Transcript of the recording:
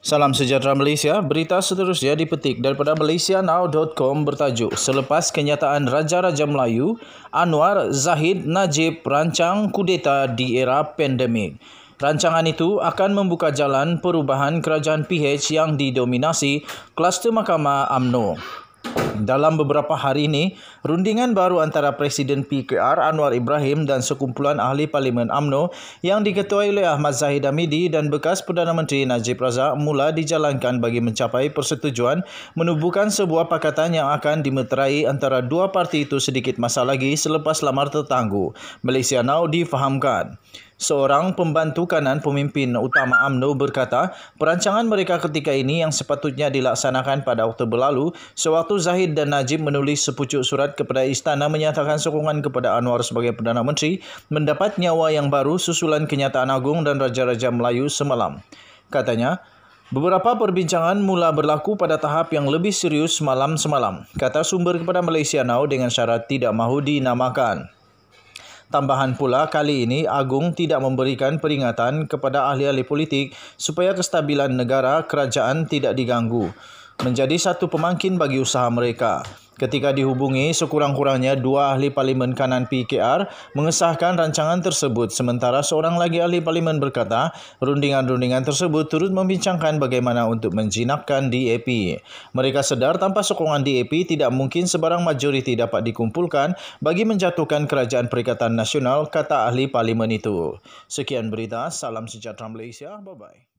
Salam sejahtera Malaysia. Berita seterusnya dipetik daripada malaysianow.com bertajuk Selepas kenyataan Raja-Raja Melayu, Anwar Zahid Najib rancang kudeta di era pandemik. Rancangan itu akan membuka jalan perubahan kerajaan PH yang didominasi kluster mahkamah AMNO. Dalam beberapa hari ini, rundingan baru antara Presiden PKR Anwar Ibrahim dan sekumpulan ahli Parlimen AMNO yang diketuai oleh Ahmad Zahid Hamidi dan bekas Perdana Menteri Najib Razak mula dijalankan bagi mencapai persetujuan menubuhkan sebuah pakatan yang akan dimeterai antara dua parti itu sedikit masa lagi selepas lamar tertangguh. Malaysia Now difahamkan. Seorang pembantu kanan pemimpin utama AMNO berkata, perancangan mereka ketika ini yang sepatutnya dilaksanakan pada Oktober lalu, sewaktu Zahid dan Najib menulis sepucuk surat surat kepada istana menyatakan sokongan kepada Anwar sebagai Perdana Menteri mendapat nyawa yang baru susulan kenyataan agung dan Raja-Raja Melayu semalam. Katanya, Beberapa perbincangan mula berlaku pada tahap yang lebih serius malam semalam, kata sumber kepada Malaysia Now dengan syarat tidak mahu dinamakan. Tambahan pula kali ini Agung tidak memberikan peringatan kepada ahli-ahli politik supaya kestabilan negara kerajaan tidak diganggu menjadi satu pemangkin bagi usaha mereka. Ketika dihubungi, sekurang-kurangnya dua ahli parlimen kanan PKR mengesahkan rancangan tersebut sementara seorang lagi ahli parlimen berkata rundingan-rundingan tersebut turut membincangkan bagaimana untuk menjinakkan DAP. Mereka sedar tanpa sokongan DAP tidak mungkin sebarang majoriti dapat dikumpulkan bagi menjatuhkan Kerajaan Perikatan Nasional, kata ahli parlimen itu. Sekian berita, salam sejahtera Malaysia, bye-bye.